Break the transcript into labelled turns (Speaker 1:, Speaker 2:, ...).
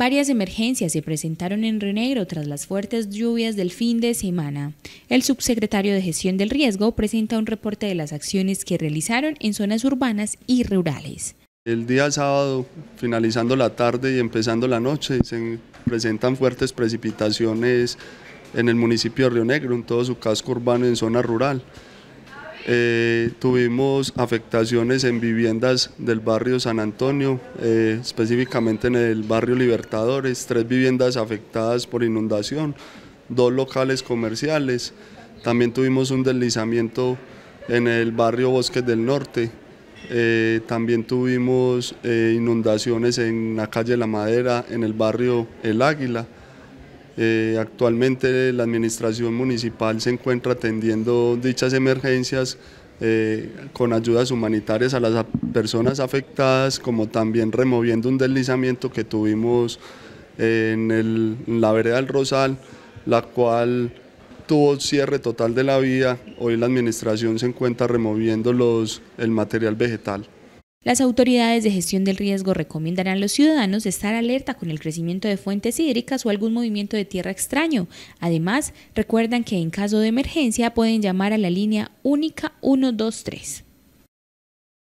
Speaker 1: Varias emergencias se presentaron en Río Negro tras las fuertes lluvias del fin de semana. El subsecretario de Gestión del Riesgo presenta un reporte de las acciones que realizaron en zonas urbanas y rurales.
Speaker 2: El día sábado, finalizando la tarde y empezando la noche, se presentan fuertes precipitaciones en el municipio de Río Negro, en todo su casco urbano y en zona rural. Eh, tuvimos afectaciones en viviendas del barrio San Antonio, eh, específicamente en el barrio Libertadores, tres viviendas afectadas por inundación, dos locales comerciales. También tuvimos un deslizamiento en el barrio Bosques del Norte. Eh, también tuvimos inundaciones en la calle La Madera, en el barrio El Águila. Eh, actualmente la administración municipal se encuentra atendiendo dichas emergencias eh, con ayudas humanitarias a las personas afectadas, como también removiendo un deslizamiento que tuvimos eh, en, la vereda del Rosal, la cual tuvo cierre total de la vía. Hoy la administración se encuentra removiendo el material vegetal.
Speaker 1: Las autoridades de gestión del riesgo recomiendan a los ciudadanos estar alerta con el crecimiento de fuentes hídricas o algún movimiento de tierra extraño. Además, recuerdan que en caso de emergencia pueden llamar a la línea única 123.